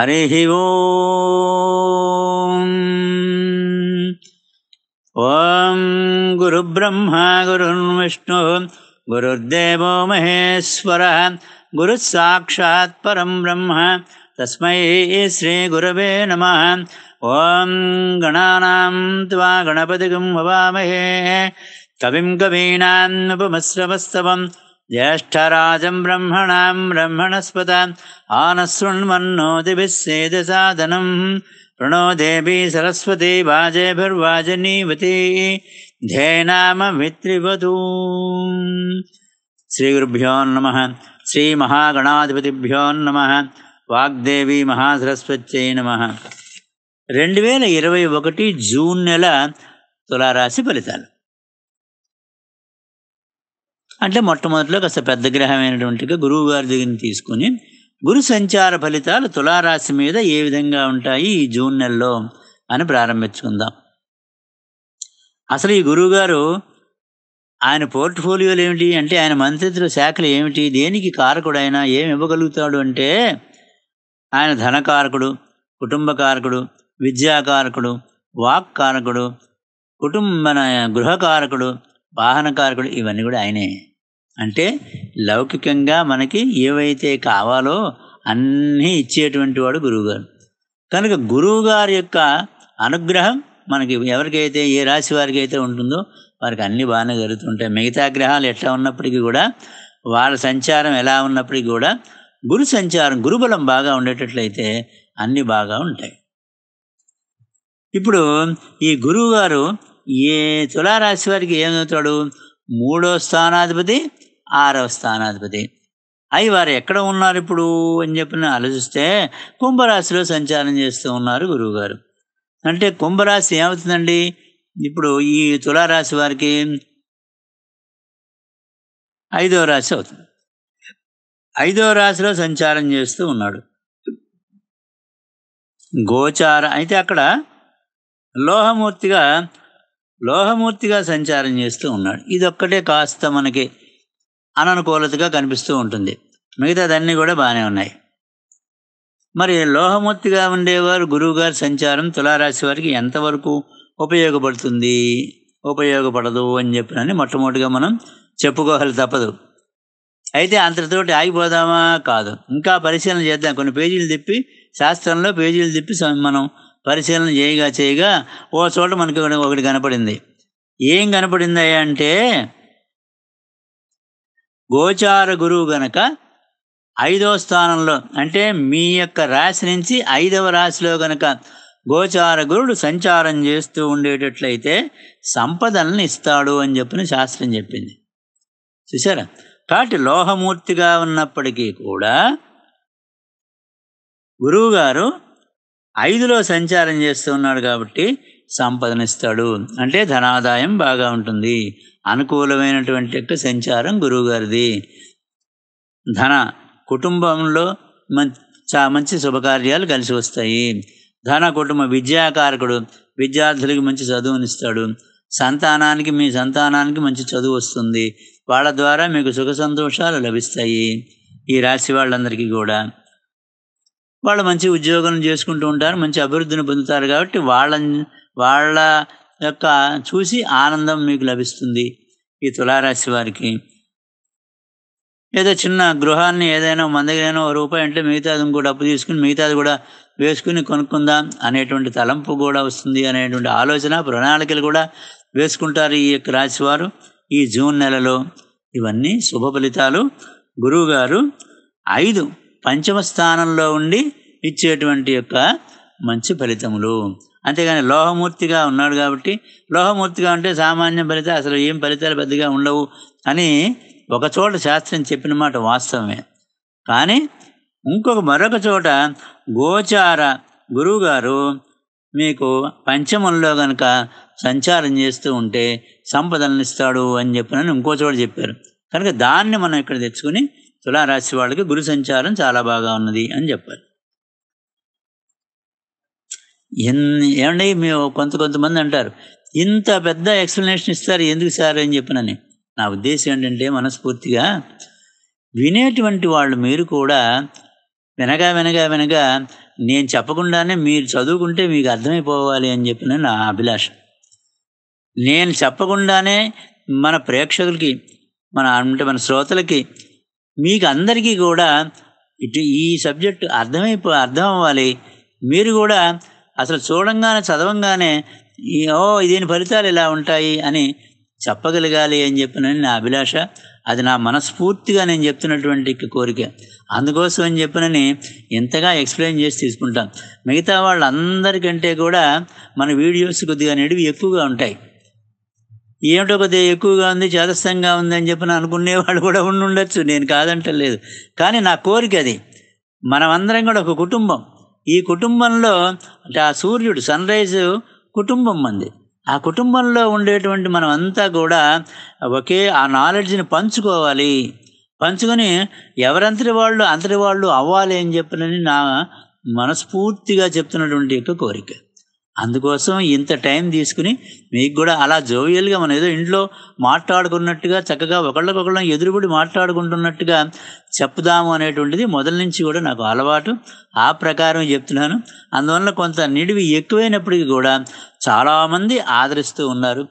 हरिः ओं गुरुब्रह्मा गुरुर्विष्णु गुरुर्देवो महेश्वरः परं ब्रह्म तस्मै श्रीगुरवे नमः ॐ गणानां त्वा गणपतिगं भवामहे कविं कवीनान् ज्येष्ठराजं ब्रह्मणां ब्रह्मणस्वता सरस्वती वाजे भर्वाजनीवती श्रीगुरुभ्योन्नमः श्रीमहागणाधिपतिभ्योन्नमः वाग्देवी महासरस्वत्यै नमः रून् नेल तुलाराशिफलम् అంటే మొట్టమొదటిలో కాస్త పెద్ద గ్రహమైనటువంటిగా గురువు గారి దగ్గరిని తీసుకుని గురు సంచార ఫలితాలు తులారాశి మీద ఏ విధంగా ఉంటాయి ఈ జూన్ నెలలో అని ప్రారంభించుకుందాం అసలు ఈ గురువుగారు ఆయన పోర్ట్ఫోలియోలు ఏమిటి అంటే ఆయన మంత్రిత్వ శాఖలు ఏమిటి దేనికి ఆయన ఏమి ఇవ్వగలుగుతాడు అంటే ఆయన ధనకారకుడు కారకుడు విద్యాకారకుడు కారకుడు కుటుంబ గృహకారకుడు వాహనకారకుడు ఇవన్నీ కూడా ఆయనే అంటే లౌకికంగా మనకి ఏవైతే కావాలో అన్నీ ఇచ్చేటువంటి వాడు గురువుగారు కనుక గురువుగారి యొక్క అనుగ్రహం మనకి ఎవరికైతే ఏ రాశి వారికి అయితే ఉంటుందో వారికి అన్నీ బాగానే జరుగుతుంటాయి మిగతా గ్రహాలు ఎట్లా ఉన్నప్పటికీ కూడా వాళ్ళ సంచారం ఎలా ఉన్నప్పటికీ కూడా గురు సంచారం గురుబలం బాగా ఉండేటట్లయితే అన్నీ బాగా ఉంటాయి ఇప్పుడు ఈ గురువుగారు ఏ తులారాశి వారికి ఏమవుతాడు మూడో స్థానాధిపతి ఆరవ స్థానాధిపతి అయి వారు ఎక్కడ ఉన్నారు ఇప్పుడు అని చెప్పిన ఆలోచిస్తే కుంభరాశిలో సంచారం చేస్తూ ఉన్నారు గురువుగారు అంటే కుంభరాశి ఏమవుతుందండి ఇప్పుడు ఈ తులారాశి వారికి ఐదవ రాశి అవుతుంది ఐదవ రాశిలో సంచారం చేస్తూ ఉన్నాడు గోచార అయితే అక్కడ లోహమూర్తిగా లోహమూర్తిగా సంచారం చేస్తూ ఉన్నాడు ఇదొక్కటే కాస్త మనకి అననుకూలతగా కనిపిస్తూ ఉంటుంది మిగతాదన్నీ కూడా బాగానే ఉన్నాయి మరి లోహమూర్తిగా ఉండేవారు గురువుగారి సంచారం తులారాశి వారికి ఎంతవరకు ఉపయోగపడుతుంది ఉపయోగపడదు అని చెప్పినని మొట్టమొదటిగా మనం చెప్పుకోవాలి తప్పదు అయితే అంతటితోటి ఆగిపోదామా కాదు ఇంకా పరిశీలన చేద్దాం కొన్ని పేజీలు తిప్పి శాస్త్రంలో పేజీలు తిప్పి మనం పరిశీలన చేయగా చేయగా ఓ చోట మనకి ఒకటి కనపడింది ఏం కనపడింది అంటే గోచార గురువు గనక ఐదో స్థానంలో అంటే మీ యొక్క రాశి నుంచి ఐదవ రాశిలో గనక గోచార గురుడు సంచారం చేస్తూ ఉండేటట్లయితే సంపదలను ఇస్తాడు అని చెప్పిన శాస్త్రం చెప్పింది చూసారా కాబట్టి లోహమూర్తిగా ఉన్నప్పటికీ కూడా గురువుగారు ఐదులో సంచారం చేస్తూ ఉన్నాడు కాబట్టి సంపాదనిస్తాడు అంటే ధనాదాయం బాగా ఉంటుంది అనుకూలమైనటువంటి యొక్క సంచారం గురువుగారిది ధన కుటుంబంలో మంచి మంచి శుభకార్యాలు కలిసి వస్తాయి ధన కుటుంబ విద్యాకారకుడు విద్యార్థులకు మంచి చదువునిస్తాడు సంతానానికి మీ సంతానానికి మంచి చదువు వస్తుంది వాళ్ళ ద్వారా మీకు సుఖ సంతోషాలు లభిస్తాయి ఈ రాశి వాళ్ళందరికీ కూడా వాళ్ళు మంచి ఉద్యోగం చేసుకుంటూ ఉంటారు మంచి అభివృద్ధిని పొందుతారు కాబట్టి వాళ్ళ వాళ్ళ యొక్క చూసి ఆనందం మీకు లభిస్తుంది ఈ తులారాశి వారికి ఏదో చిన్న గృహాన్ని ఏదైనా మన దగ్గరైనా రూపాయి అంటే మిగతాది ఇంకో డబ్బు తీసుకుని మిగతాది కూడా వేసుకుని కొనుక్కుందాం అనేటువంటి తలంపు కూడా వస్తుంది అనేటువంటి ఆలోచన ప్రణాళికలు కూడా వేసుకుంటారు ఈ యొక్క రాశివారు ఈ జూన్ నెలలో ఇవన్నీ శుభ ఫలితాలు గురువుగారు ఐదు పంచమ స్థానంలో ఉండి ఇచ్చేటువంటి యొక్క మంచి ఫలితములు అంతేగాని లోహమూర్తిగా ఉన్నాడు కాబట్టి లోహమూర్తిగా ఉంటే సామాన్య ఫలితాలు అసలు ఏం ఫలితాలు పెద్దగా ఉండవు అని ఒక చోట శాస్త్రం చెప్పిన మాట వాస్తవమే కానీ ఇంకొక మరొక చోట గోచార గురువుగారు మీకు పంచమంలో కనుక సంచారం చేస్తూ ఉంటే సంపదలను ఇస్తాడు అని చెప్పినని ఇంకో చోట చెప్పారు కనుక దాన్ని మనం ఇక్కడ తెచ్చుకుని తులారాశి వాళ్ళకి గురు సంచారం చాలా బాగా ఉన్నది అని చెప్పారు ఎన్ని ఏమండి మేము కొంత కొంతమంది అంటారు ఇంత పెద్ద ఎక్స్ప్లెనేషన్ ఇస్తారు ఎందుకు సార్ అని చెప్పినని నా ఉద్దేశం ఏంటంటే మనస్ఫూర్తిగా వినేటువంటి వాళ్ళు మీరు కూడా వినగా వినగా వినగా నేను చెప్పకుండానే మీరు చదువుకుంటే మీకు అర్థమైపోవాలి అని చెప్పిన నా అభిలాష నేను చెప్పకుండానే మన ప్రేక్షకులకి మన అంటే మన శ్రోతలకి మీకు అందరికీ కూడా ఇటు ఈ సబ్జెక్టు అర్థమైపో అర్థం అవ్వాలి మీరు కూడా అసలు చూడంగానే చదవంగానే ఓ దీని ఫలితాలు ఇలా ఉంటాయి అని చెప్పగలగాలి అని చెప్పినని నా అభిలాష అది నా మనస్ఫూర్తిగా నేను చెప్తున్నటువంటి కోరిక అందుకోసం అని చెప్పినని ఎంతగా ఎక్స్ప్లెయిన్ చేసి తీసుకుంటాం మిగతా వాళ్ళందరికంటే కూడా మన వీడియోస్ కొద్దిగా నడివి ఎక్కువగా ఉంటాయి ఏమిటో కొద్దిగా ఎక్కువగా ఉంది చేతస్థంగా ఉంది అని చెప్పి అనుకునే వాళ్ళు కూడా ఉండి ఉండొచ్చు నేను కాదంటలేదు కానీ నా కోరిక అది మనమందరం కూడా ఒక కుటుంబం ఈ కుటుంబంలో అంటే ఆ సూర్యుడు సన్ రైజ్ కుటుంబం మంది ఆ కుటుంబంలో ఉండేటువంటి మనం అంతా కూడా ఒకే ఆ నాలెడ్జ్ని పంచుకోవాలి పంచుకొని ఎవరంతటి వాళ్ళు అంతటి వాళ్ళు అవ్వాలి అని చెప్పినని నా మనస్ఫూర్తిగా చెప్తున్నటువంటి యొక్క కోరిక అందుకోసం ఇంత టైం తీసుకుని మీకు కూడా అలా జోవియల్గా మనం ఏదో ఇంట్లో మాట్లాడుకున్నట్టుగా చక్కగా ఒకళ్ళకొకళ్ళం ఎదురుబడి మాట్లాడుకుంటున్నట్టుగా చెప్పుదాము అనేటువంటిది మొదల నుంచి కూడా నాకు అలవాటు ఆ ప్రకారం చెప్తున్నాను అందువల్ల కొంత నిడివి ఎక్కువైనప్పటికీ కూడా చాలామంది ఆదరిస్తూ ఉన్నారు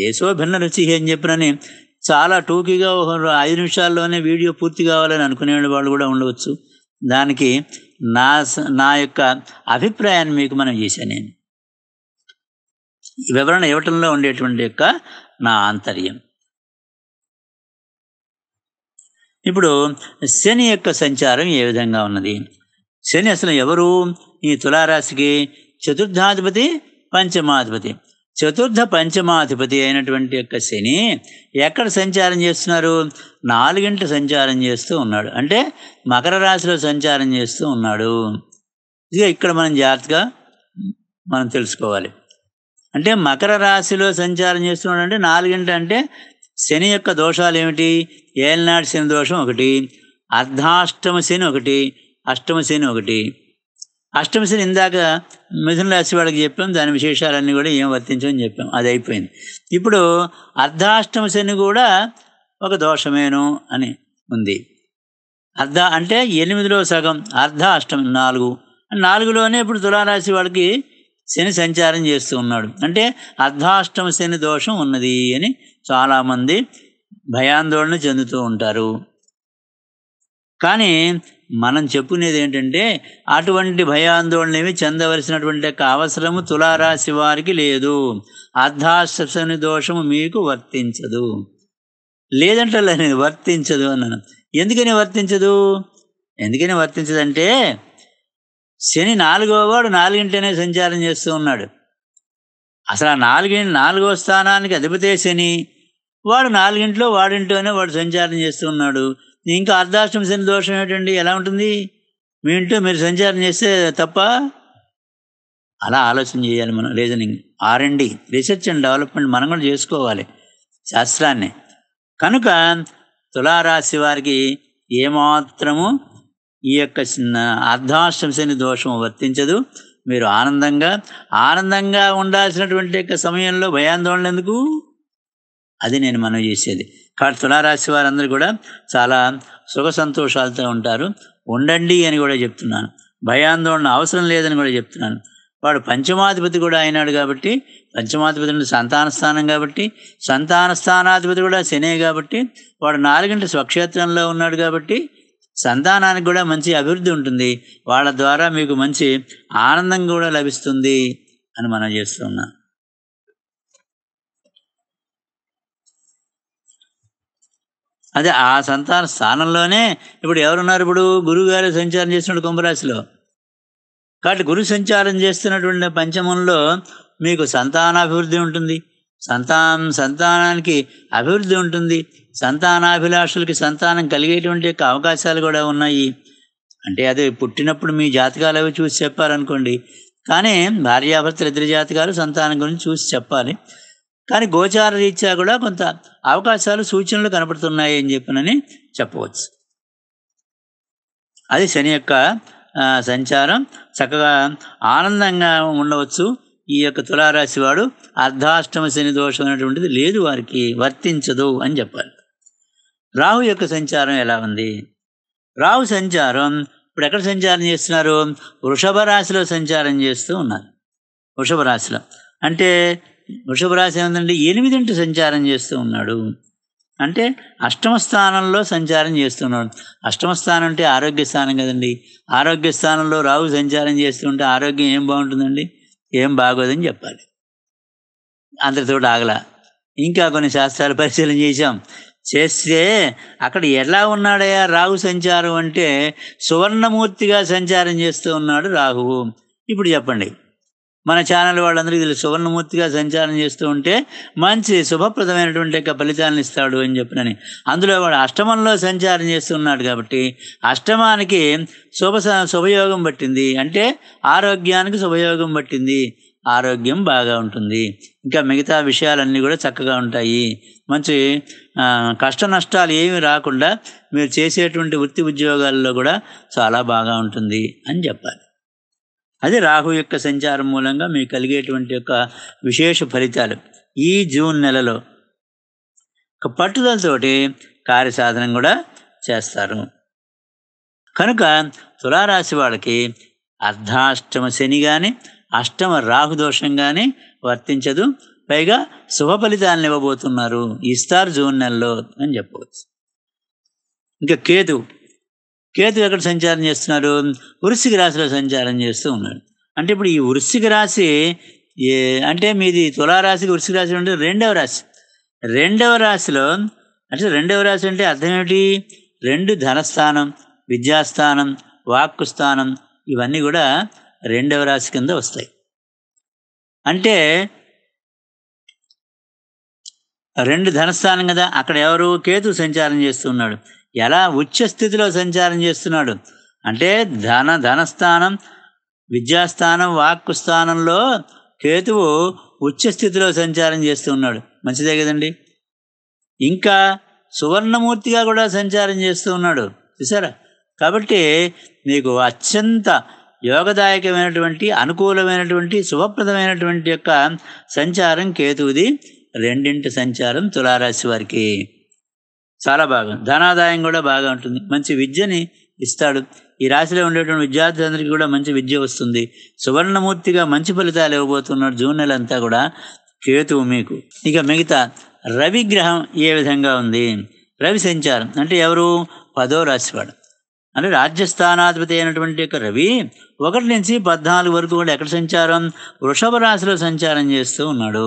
దేశో భిన్న రుచి ఏం చెప్పినని చాలా టూకీగా ఒక ఐదు నిమిషాల్లోనే వీడియో పూర్తి కావాలని అనుకునే వాళ్ళు కూడా ఉండవచ్చు దానికి నా నా యొక్క అభిప్రాయాన్ని మీకు మనం చేశాను నేను వివరణ ఇవ్వటంలో ఉండేటువంటి యొక్క నా ఆంతర్యం ఇప్పుడు శని యొక్క సంచారం ఏ విధంగా ఉన్నది శని అసలు ఎవరు ఈ తులారాశికి చతుర్థాధిపతి పంచమాధిపతి చతుర్థ పంచమాధిపతి అయినటువంటి యొక్క శని ఎక్కడ సంచారం చేస్తున్నారు నాలుగింట సంచారం చేస్తూ ఉన్నాడు అంటే మకర రాశిలో సంచారం చేస్తూ ఉన్నాడు ఇక ఇక్కడ మనం జాగ్రత్తగా మనం తెలుసుకోవాలి అంటే మకర రాశిలో సంచారం చేస్తున్నాడు అంటే నాలుగింట అంటే శని యొక్క దోషాలు ఏమిటి ఏలనాటి శని దోషం ఒకటి అర్ధాష్టమ శని ఒకటి అష్టమ శని ఒకటి అష్టమ శని ఇందాక మిథున రాశి వాళ్ళకి చెప్పాం దాని విశేషాలన్నీ కూడా ఏం వర్తించమని చెప్పాం అది అయిపోయింది ఇప్పుడు అర్ధాష్టమ శని కూడా ఒక దోషమేను అని ఉంది అర్ధ అంటే ఎనిమిదిలో సగం అర్ధ అష్టమి నాలుగు నాలుగులోనే ఇప్పుడు తులారాశి వాళ్ళకి శని సంచారం చేస్తూ ఉన్నాడు అంటే అర్ధాష్టమ శని దోషం ఉన్నది అని చాలామంది భయాందోళన చెందుతూ ఉంటారు కానీ మనం చెప్పుకునేది ఏంటంటే అటువంటి భయాందోళన ఏమి చెందవలసినటువంటి యొక్క అవసరము తులారాశి వారికి లేదు అర్ధాశని దోషము మీకు వర్తించదు లేదంటే వర్తించదు అన్నాను ఎందుకని వర్తించదు ఎందుకని వర్తించదంటే శని నాలుగో వాడు నాలుగింటినే సంచారం చేస్తూ ఉన్నాడు అసలు ఆ నాలుగి నాలుగో స్థానానికి అధిపతే శని వాడు నాలుగింట్లో వాడింట్లోనే వాడు సంచారం చేస్తూ ఉన్నాడు ఇంకా అర్ధాష్టమ శని దోషం ఏంటండి ఎలా ఉంటుంది మీ ఇంట్లో మీరు సంచారం చేస్తే తప్ప అలా ఆలోచన చేయాలి మనం reasoning R and D research and development మనం కూడా చేసుకోవాలి శాస్త్రాన్ని కనుక తులారాశి వారికి ఏమాత్రము ఈ యొక్క అర్ధాశంశని దోషం వర్తించదు మీరు ఆనందంగా ఆనందంగా ఉండాల్సినటువంటి యొక్క సమయంలో భయాందోళన ఎందుకు అది నేను మనం చేసేది కాబట్టి తులారాశి వారందరూ కూడా చాలా సుఖ సంతోషాలతో ఉంటారు ఉండండి అని కూడా చెప్తున్నాను భయాందోళన అవసరం లేదని కూడా చెప్తున్నాను వాడు పంచమాధిపతి కూడా అయినాడు కాబట్టి పంచమాధిపతి సంతాన స్థానం కాబట్టి సంతాన స్థానాధిపతి కూడా శనే కాబట్టి వాడు నాలుగింటి స్వక్షేత్రంలో ఉన్నాడు కాబట్టి సంతానానికి కూడా మంచి అభివృద్ధి ఉంటుంది వాళ్ళ ద్వారా మీకు మంచి ఆనందం కూడా లభిస్తుంది అని మనం చేస్తూ ఉన్నాం అదే ఆ సంతాన స్థానంలోనే ఇప్పుడు ఎవరున్నారు ఇప్పుడు గురువుగారు సంచారం చేస్తున్నాడు కుంభరాశిలో కాబట్టి గురు సంచారం చేస్తున్నటువంటి పంచమంలో మీకు సంతానాభివృద్ధి ఉంటుంది సంతానం సంతానానికి అభివృద్ధి ఉంటుంది సంతానాభిలాషులకి సంతానం కలిగేటువంటి యొక్క అవకాశాలు కూడా ఉన్నాయి అంటే అదే పుట్టినప్పుడు మీ జాతకాలు అవి చూసి చెప్పారనుకోండి కానీ భార్యాభర్తలు ఇద్దరి జాతకాలు సంతానం గురించి చూసి చెప్పాలి కానీ గోచార రీత్యా కూడా కొంత అవకాశాలు సూచనలు కనపడుతున్నాయి అని చెప్పినని చెప్పవచ్చు అది శని యొక్క సంచారం చక్కగా ఆనందంగా ఉండవచ్చు ఈ యొక్క తులారాశి వాడు అర్ధాష్టమ శని దోషం అనేటువంటిది లేదు వారికి వర్తించదు అని చెప్పాలి రాహు యొక్క సంచారం ఎలా ఉంది రాహు సంచారం ఇప్పుడు ఎక్కడ సంచారం చేస్తున్నారు వృషభ రాశిలో సంచారం చేస్తూ ఉన్నారు వృషభ రాశిలో అంటే వృషభ రాశి ఏమిటంటే ఎనిమిదింటి సంచారం చేస్తూ ఉన్నాడు అంటే అష్టమ స్థానంలో సంచారం చేస్తున్నాడు అష్టమ స్థానం అంటే ఆరోగ్య స్థానం కదండి ఆరోగ్య స్థానంలో రాహు సంచారం చేస్తూ ఉంటే ఆరోగ్యం ఏం బాగుంటుందండి ఏం బాగోదని చెప్పాలి అందరితో ఆగల ఇంకా కొన్ని శాస్త్రాలు పరిశీలన చేశాం చేస్తే అక్కడ ఎలా ఉన్నాడయ్యా రాహు సంచారం అంటే సువర్ణమూర్తిగా సంచారం చేస్తూ ఉన్నాడు రాహువు ఇప్పుడు చెప్పండి మన ఛానల్ వాళ్ళందరికీ తెలుసు సువర్ణమూర్తిగా సంచారం చేస్తూ ఉంటే మంచి శుభప్రదమైనటువంటి యొక్క ఫలితాలను ఇస్తాడు అని చెప్పినని అందులో వాడు అష్టమంలో సంచారం చేస్తున్నాడు కాబట్టి అష్టమానికి శుభ శుభయోగం పట్టింది అంటే ఆరోగ్యానికి శుభయోగం పట్టింది ఆరోగ్యం బాగా ఉంటుంది ఇంకా మిగతా విషయాలన్నీ కూడా చక్కగా ఉంటాయి మంచి కష్ట నష్టాలు ఏమి రాకుండా మీరు చేసేటువంటి వృత్తి ఉద్యోగాల్లో కూడా చాలా బాగా ఉంటుంది అని చెప్పాలి అది రాహు యొక్క సంచారం మూలంగా మీకు కలిగేటువంటి యొక్క విశేష ఫలితాలు ఈ జూన్ నెలలో ఒక పట్టుదలతోటి కార్యసాధనం కూడా చేస్తారు కనుక తులారాశి వాళ్ళకి అర్ధాష్టమ శని కానీ అష్టమ రాహుదోషంగానే వర్తించదు పైగా శుభ ఫలితాలను ఇవ్వబోతున్నారు ఇస్తార్ జూన్ నెలలో అని చెప్పవచ్చు ఇంకా కేతు కేతు ఎక్కడ సంచారం చేస్తున్నారు వృశ్చిక రాశిలో సంచారం చేస్తూ ఉన్నాడు అంటే ఇప్పుడు ఈ వృశ్చిక రాశి ఏ అంటే మీది తులారాశికి వృశ్చిక రాశి అంటే రెండవ రాశి రెండవ రాశిలో అంటే రెండవ రాశి అంటే అర్థం ఏమిటి రెండు ధనస్థానం విద్యాస్థానం వాక్కు స్థానం ఇవన్నీ కూడా రెండవ రాశి కింద వస్తాయి అంటే రెండు ధనస్థానం కదా అక్కడ ఎవరు కేతు సంచారం చేస్తున్నాడు ఎలా ఉచ్చ స్థితిలో సంచారం చేస్తున్నాడు అంటే ధన ధనస్థానం విద్యాస్థానం వాక్కు స్థానంలో కేతువు ఉచ్చ స్థితిలో సంచారం చేస్తున్నాడు మంచిదే కదండి ఇంకా సువర్ణమూర్తిగా కూడా సంచారం చేస్తూ ఉన్నాడు చూసారా కాబట్టి నీకు అత్యంత యోగదాయకమైనటువంటి అనుకూలమైనటువంటి శుభప్రదమైనటువంటి యొక్క సంచారం కేతువుది రెండింటి సంచారం తులారాశి వారికి చాలా బాగా ధనాదాయం కూడా బాగా ఉంటుంది మంచి విద్యని ఇస్తాడు ఈ రాశిలో ఉండేటువంటి విద్యార్థులందరికీ కూడా మంచి విద్య వస్తుంది సువర్ణమూర్తిగా మంచి ఫలితాలు ఇవ్వబోతున్నాడు జూన్ నెల అంతా కూడా కేతువు మీకు ఇక మిగతా రవి గ్రహం ఏ విధంగా ఉంది రవి సంచారం అంటే ఎవరు పదో రాశివాడు అంటే రాజ్యస్థానాధిపతి అయినటువంటి యొక్క రవి ఒకటి నుంచి పద్నాలుగు వరకు కూడా ఎక్కడ సంచారం వృషభ రాశిలో సంచారం చేస్తూ ఉన్నాడు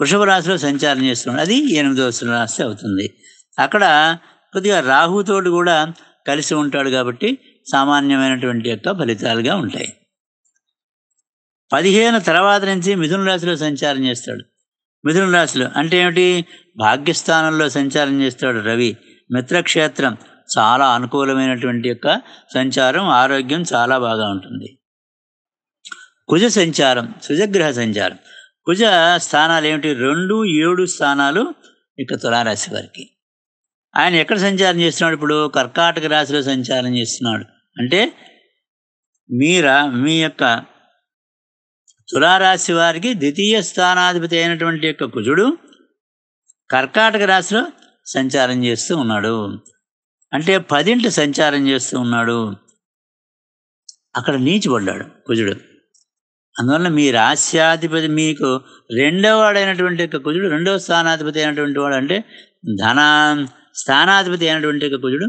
వృషభ రాశిలో సంచారం చేస్తున్నాడు అది ఎనిమిదో రాశి అవుతుంది అక్కడ కొద్దిగా రాహుతోటి కూడా కలిసి ఉంటాడు కాబట్టి సామాన్యమైనటువంటి యొక్క ఫలితాలుగా ఉంటాయి పదిహేను తర్వాత నుంచి మిథున రాశిలో సంచారం చేస్తాడు మిథున రాశిలో అంటే ఏమిటి భాగ్యస్థానంలో సంచారం చేస్తాడు రవి మిత్రక్షేత్రం చాలా అనుకూలమైనటువంటి యొక్క సంచారం ఆరోగ్యం చాలా బాగా ఉంటుంది కుజ సంచారం సుజగ్రహ సంచారం కుజ స్థానాలు ఏమిటి రెండు ఏడు స్థానాలు ఇక తులారాశి వారికి ఆయన ఎక్కడ సంచారం చేస్తున్నాడు ఇప్పుడు కర్కాటక రాశిలో సంచారం చేస్తున్నాడు అంటే మీరా మీ యొక్క తులారాశి వారికి ద్వితీయ స్థానాధిపతి అయినటువంటి యొక్క కుజుడు కర్కాటక రాశిలో సంచారం చేస్తూ ఉన్నాడు అంటే పదింటి సంచారం చేస్తూ ఉన్నాడు అక్కడ నీచిపడ్డాడు కుజుడు అందువల్ల మీ రాస్యాధిపతి మీకు రెండవ వాడైనటువంటి కుజుడు రెండవ స్థానాధిపతి అయినటువంటి వాడు అంటే ధన స్థానాధిపతి అయినటువంటి కుజుడు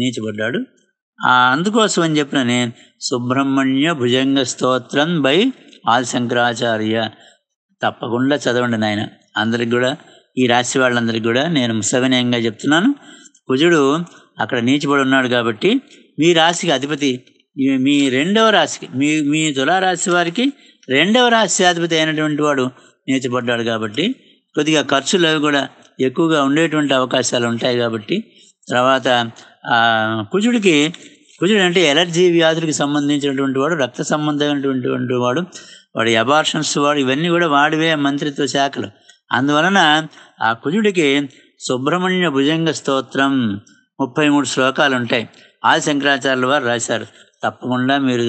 నీచిపడ్డాడు అందుకోసం అని చెప్పిన నేను సుబ్రహ్మణ్య భుజంగ స్తోత్రం బై ఆది శంకరాచార్య తప్పకుండా చదవండి నాయన అందరికి కూడా ఈ రాశి వాళ్ళందరికీ కూడా నేను సవినయంగా చెప్తున్నాను కుజుడు అక్కడ నీచబడి ఉన్నాడు కాబట్టి మీ రాశికి అధిపతి మీ రెండవ రాశికి మీ మీ తులారాశి వారికి రెండవ రాశి అధిపతి అయినటువంటి వాడు నీచబడ్డాడు కాబట్టి కొద్దిగా ఖర్చులు అవి కూడా ఎక్కువగా ఉండేటువంటి అవకాశాలు ఉంటాయి కాబట్టి తర్వాత కుజుడికి కుజుడు అంటే ఎలర్జీ వ్యాధులకు సంబంధించినటువంటి వాడు రక్త సంబంధమైనటువంటి వాడు వాడు అబార్షన్స్ వాడు ఇవన్నీ కూడా వాడివే మంత్రిత్వ శాఖలు అందువలన ఆ కుజుడికి సుబ్రహ్మణ్య భుజంగ స్తోత్రం ముప్పై మూడు శ్లోకాలు ఉంటాయి ఆది శంకరాచార్యుల వారు రాశారు తప్పకుండా మీరు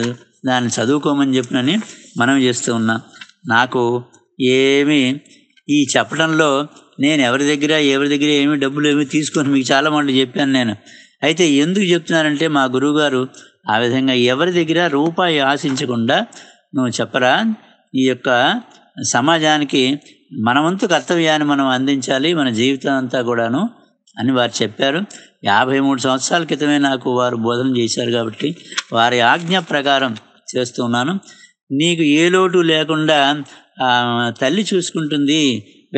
దాన్ని చదువుకోమని చెప్పినని మనం చేస్తూ ఉన్నాం నాకు ఏమి ఈ చెప్పడంలో నేను ఎవరి దగ్గర ఎవరి దగ్గర ఏమి డబ్బులు ఏమి తీసుకొని మీకు చాలా మంది చెప్పాను నేను అయితే ఎందుకు చెప్తున్నానంటే మా గురువుగారు ఆ విధంగా ఎవరి దగ్గర రూపాయి ఆశించకుండా నువ్వు చెప్పరా ఈ యొక్క సమాజానికి మనవంతు కర్తవ్యాన్ని మనం అందించాలి మన జీవితం అంతా కూడాను అని వారు చెప్పారు యాభై మూడు సంవత్సరాల క్రితమే నాకు వారు బోధన చేశారు కాబట్టి వారి ఆజ్ఞ ప్రకారం చేస్తున్నాను నీకు ఏ లోటు లేకుండా తల్లి చూసుకుంటుంది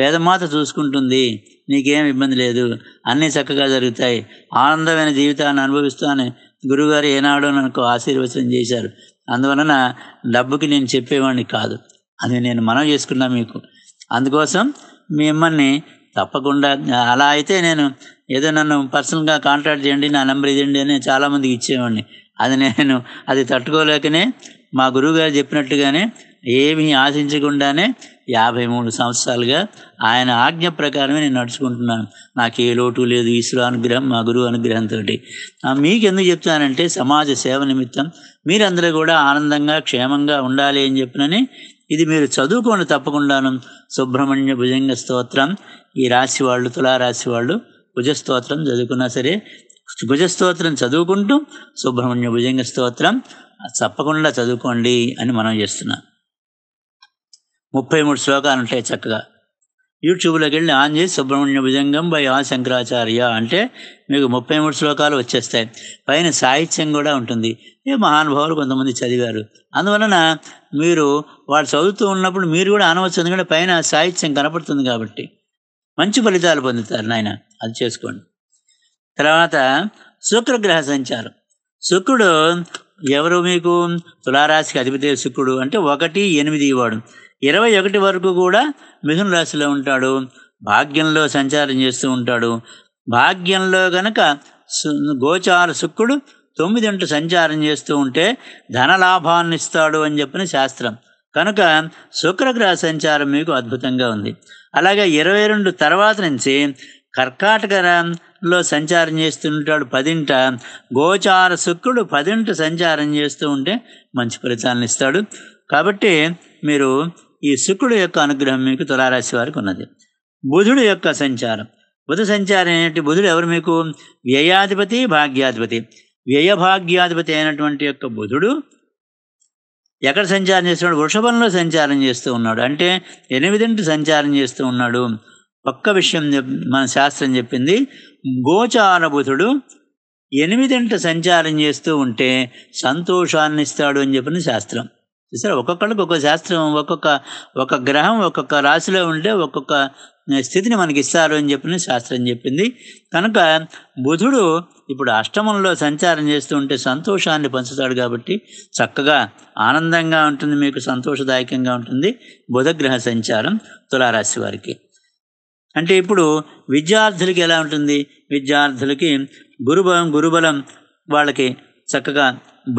వేదమాత చూసుకుంటుంది నీకేం ఇబ్బంది లేదు అన్నీ చక్కగా జరుగుతాయి ఆనందమైన జీవితాన్ని అనుభవిస్తాను గురుగారు ఏనాడో నాకు ఆశీర్వచనం చేశారు అందువలన డబ్బుకి నేను చెప్పేవాడిని కాదు అది నేను మనం చేసుకున్నా మీకు అందుకోసం మిమ్మల్ని తప్పకుండా అలా అయితే నేను ఏదో నన్ను పర్సనల్గా కాంటాక్ట్ చేయండి నా నెంబర్ ఇదండి అని చాలామందికి ఇచ్చేవాడిని అది నేను అది తట్టుకోలేకనే మా గురువుగారు చెప్పినట్టుగానే ఏమీ ఆశించకుండానే యాభై మూడు సంవత్సరాలుగా ఆయన ఆజ్ఞ ప్రకారమే నేను నడుచుకుంటున్నాను నాకు ఏ లోటు లేదు ఈశ్వరు అనుగ్రహం మా గురువు అనుగ్రహంతో మీకు ఎందుకు చెప్తానంటే సమాజ సేవ నిమిత్తం మీరందరూ కూడా ఆనందంగా క్షేమంగా ఉండాలి అని చెప్పినని ఇది మీరు చదువుకోండి తప్పకుండాను సుబ్రహ్మణ్య భుజంగ స్తోత్రం ఈ రాశి వాళ్ళు తులారాశి వాళ్ళు భుజస్తోత్రం చదువుకున్నా సరే భుజస్తోత్రం చదువుకుంటూ సుబ్రహ్మణ్య భుజంగ స్తోత్రం తప్పకుండా చదువుకోండి అని మనం చేస్తున్నాం ముప్పై మూడు శ్లోకాలు ఉంటాయి చక్కగా యూట్యూబ్లోకి వెళ్ళి ఆన్ చేసి సుబ్రహ్మణ్య భుజంగం బై ఆ శంకరాచార్య అంటే మీకు ముప్పై మూడు శ్లోకాలు వచ్చేస్తాయి పైన సాహిత్యం కూడా ఉంటుంది ఏ మహానుభావులు కొంతమంది చదివారు అందువలన మీరు వాళ్ళు చదువుతూ ఉన్నప్పుడు మీరు కూడా అనవచ్చు ఎందుకంటే పైన సాహిత్యం కనపడుతుంది కాబట్టి మంచి ఫలితాలు పొందుతారు నాయన అది చేసుకోండి తర్వాత శుక్రగ్రహ సంచారం శుక్రుడు ఎవరు మీకు తులారాశికి అధిపతి శుక్రుడు అంటే ఒకటి ఎనిమిది వాడు ఇరవై ఒకటి వరకు కూడా మిథున రాశిలో ఉంటాడు భాగ్యంలో సంచారం చేస్తూ ఉంటాడు భాగ్యంలో గనక గోచార శుక్రుడు తొమ్మిదింట సంచారం చేస్తూ ఉంటే ధనలాభాన్ని ఇస్తాడు అని చెప్పిన శాస్త్రం కనుక శుక్రగ్రహ సంచారం మీకు అద్భుతంగా ఉంది అలాగే ఇరవై రెండు తర్వాత నుంచి కర్కాటకలో సంచారం చేస్తుంటాడు పదింట గోచార శుక్రుడు పదింట సంచారం చేస్తూ ఉంటే మంచి ఫలితాలను ఇస్తాడు కాబట్టి మీరు ఈ శుక్రుడు యొక్క అనుగ్రహం మీకు తులారాశి వారికి ఉన్నది బుధుడు యొక్క సంచారం బుధ సంచారం అనేటి బుధుడు ఎవరు మీకు వ్యయాధిపతి భాగ్యాధిపతి వ్యయభాగ్యాధిపతి అయినటువంటి యొక్క బుధుడు ఎక్కడ సంచారం చేస్తున్నాడు వృషభంలో సంచారం చేస్తూ ఉన్నాడు అంటే ఎనిమిదింటి సంచారం చేస్తూ ఉన్నాడు పక్క విషయం మన శాస్త్రం చెప్పింది గోచార బుధుడు ఎనిమిదింట సంచారం చేస్తూ ఉంటే సంతోషాన్ని ఇస్తాడు అని చెప్పిన శాస్త్రం చూసారా ఒక్కొక్కడికి ఒక్కొక్క శాస్త్రం ఒక్కొక్క ఒక గ్రహం ఒక్కొక్క రాశిలో ఉంటే ఒక్కొక్క స్థితిని మనకి ఇస్తారు అని చెప్పిన శాస్త్రం చెప్పింది కనుక బుధుడు ఇప్పుడు అష్టమంలో సంచారం చేస్తూ ఉంటే సంతోషాన్ని పంచుతాడు కాబట్టి చక్కగా ఆనందంగా ఉంటుంది మీకు సంతోషదాయకంగా ఉంటుంది బుధగ్రహ సంచారం తులారాశి వారికి అంటే ఇప్పుడు విద్యార్థులకి ఎలా ఉంటుంది విద్యార్థులకి గురుబలం గురుబలం వాళ్ళకి చక్కగా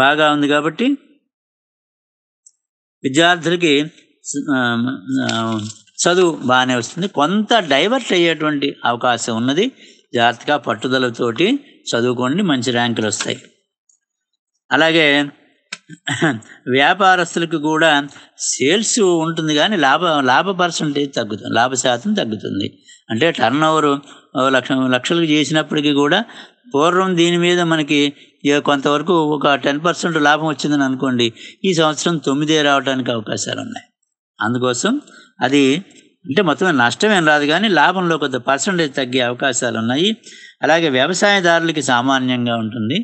బాగా ఉంది కాబట్టి విద్యార్థులకి చదువు బాగానే వస్తుంది కొంత డైవర్ట్ అయ్యేటువంటి అవకాశం ఉన్నది జాగ్రత్తగా పట్టుదలతోటి చదువుకోండి మంచి ర్యాంకులు వస్తాయి అలాగే వ్యాపారస్తులకు కూడా సేల్స్ ఉంటుంది కానీ లాభ లాభ పర్సంటేజ్ తగ్గుతుంది లాభ శాతం తగ్గుతుంది అంటే టర్న్ ఓవర్ లక్ష లక్షలకు చేసినప్పటికీ కూడా పూర్వం దీని మీద మనకి కొంతవరకు ఒక టెన్ పర్సెంట్ లాభం వచ్చిందని అనుకోండి ఈ సంవత్సరం తొమ్మిదే రావడానికి అవకాశాలు ఉన్నాయి అందుకోసం అది అంటే మొత్తం నష్టమేం రాదు కానీ లాభంలో కొంత పర్సంటేజ్ తగ్గే అవకాశాలు ఉన్నాయి అలాగే వ్యవసాయదారులకి సామాన్యంగా ఉంటుంది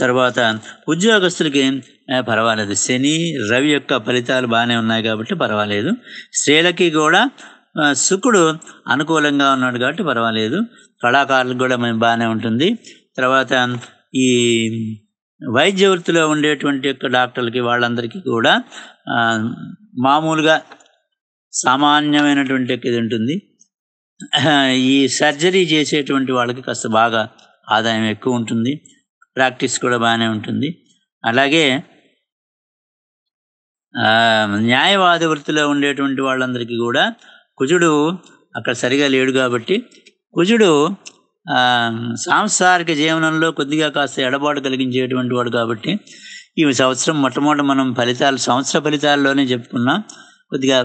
తర్వాత ఉద్యోగస్తులకి పర్వాలేదు శని రవి యొక్క ఫలితాలు బాగానే ఉన్నాయి కాబట్టి పర్వాలేదు స్త్రీలకి కూడా శుక్రుడు అనుకూలంగా ఉన్నాడు కాబట్టి పర్వాలేదు కళాకారులకు కూడా మేము బాగానే ఉంటుంది తర్వాత ఈ వైద్య వృత్తిలో ఉండేటువంటి యొక్క డాక్టర్లకి వాళ్ళందరికీ కూడా మామూలుగా సామాన్యమైనటువంటి ఇది ఉంటుంది ఈ సర్జరీ చేసేటువంటి వాళ్ళకి కాస్త బాగా ఆదాయం ఎక్కువ ఉంటుంది ప్రాక్టీస్ కూడా బాగానే ఉంటుంది అలాగే న్యాయవాద వృత్తిలో ఉండేటువంటి వాళ్ళందరికీ కూడా కుజుడు అక్కడ సరిగా లేడు కాబట్టి కుజుడు సాంసారిక జీవనంలో కొద్దిగా కాస్త ఎడబాటు కలిగించేటువంటి వాడు కాబట్టి ఈ సంవత్సరం మొట్టమొదటి మనం ఫలితాలు సంవత్సర ఫలితాల్లోనే చెప్పుకున్నాం కొద్దిగా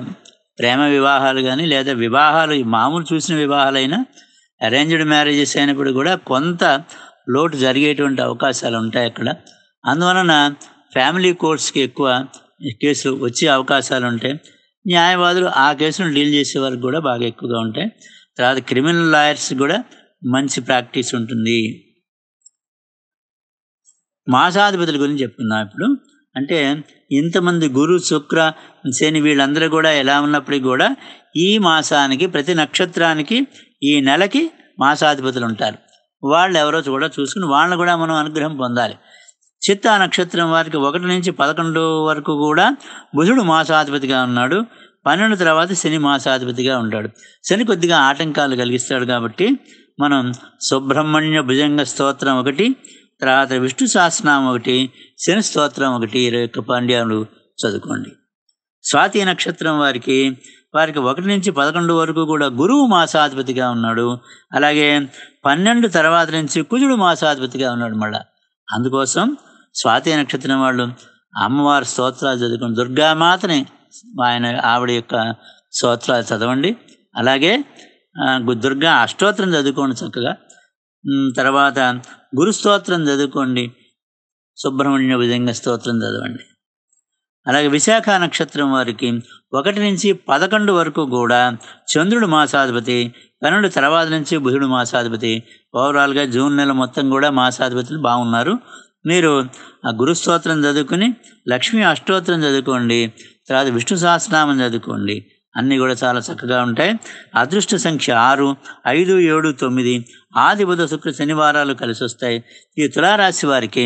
ప్రేమ వివాహాలు కానీ లేదా వివాహాలు మామూలు చూసిన వివాహాలైనా అరేంజ్డ్ మ్యారేజెస్ అయినప్పుడు కూడా కొంత లోటు జరిగేటువంటి అవకాశాలు ఉంటాయి అక్కడ అందువలన ఫ్యామిలీ కోర్ట్స్కి ఎక్కువ కేసులు వచ్చే అవకాశాలు ఉంటాయి న్యాయవాదులు ఆ కేసును డీల్ చేసే వరకు కూడా బాగా ఎక్కువగా ఉంటాయి తర్వాత క్రిమినల్ లాయర్స్ కూడా మంచి ప్రాక్టీస్ ఉంటుంది మాసాధిపతుల గురించి చెప్పుకుందాం ఇప్పుడు అంటే ఇంతమంది గురు శుక్ర శని వీళ్ళందరూ కూడా ఎలా ఉన్నప్పటికీ కూడా ఈ మాసానికి ప్రతి నక్షత్రానికి ఈ నెలకి మాసాధిపతులు ఉంటారు వాళ్ళు ఎవరో కూడా చూసుకుని వాళ్ళని కూడా మనం అనుగ్రహం పొందాలి చిత్తా నక్షత్రం వారికి ఒకటి నుంచి పదకొండు వరకు కూడా బుధుడు మాసాధిపతిగా ఉన్నాడు పన్నెండు తర్వాత శని మాసాధిపతిగా ఉంటాడు శని కొద్దిగా ఆటంకాలు కలిగిస్తాడు కాబట్టి మనం సుబ్రహ్మణ్య భుజంగ స్తోత్రం ఒకటి తర్వాత విష్ణు సహస్రనామం ఒకటి శని స్తోత్రం ఒకటి ఇరవై ఒక్క పాండ్యాలు చదువుకోండి స్వాతి నక్షత్రం వారికి వారికి ఒకటి నుంచి పదకొండు వరకు కూడా గురువు మాసాధిపతిగా ఉన్నాడు అలాగే పన్నెండు తర్వాత నుంచి కుజుడు మాసాధిపతిగా ఉన్నాడు మళ్ళా అందుకోసం స్వాతి నక్షత్రం వాళ్ళు అమ్మవారి స్తోత్రాలు చదువుకుని దుర్గామాతని ఆయన ఆవిడ యొక్క స్తోత్రాలు చదవండి అలాగే దుర్గా అష్టోత్తరం చదువుకోండి చక్కగా తర్వాత గురు స్తోత్రం చదువుకోండి సుబ్రహ్మణ్య విధంగా స్తోత్రం చదవండి అలాగే విశాఖ నక్షత్రం వారికి ఒకటి నుంచి పదకొండు వరకు కూడా చంద్రుడు మాసాధిపతి పన్నెండు తర్వాత నుంచి బుధుడు మాసాధిపతి ఓవరాల్గా జూన్ నెల మొత్తం కూడా మాసాధిపతులు బాగున్నారు మీరు ఆ గురుస్తోత్రం చదువుకుని లక్ష్మీ అష్టోత్తరం చదువుకోండి తర్వాత విష్ణు సహస్రనామం చదువుకోండి అన్నీ కూడా చాలా చక్కగా ఉంటాయి అదృష్ట సంఖ్య ఆరు ఐదు ఏడు తొమ్మిది ఆది బుధ శుక్ర శనివారాలు కలిసి వస్తాయి ఈ తులారాశి వారికి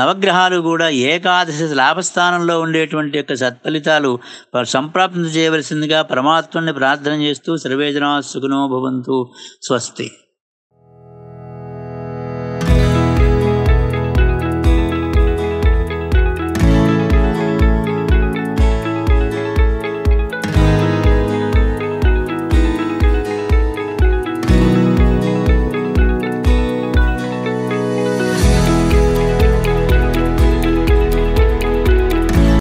నవగ్రహాలు కూడా ఏకాదశి లాభస్థానంలో ఉండేటువంటి యొక్క సత్ఫలితాలు సంప్రాప్తి చేయవలసిందిగా పరమాత్మని ప్రార్థన చేస్తూ సర్వేజనా సుఖనో భవంతు స్వస్తి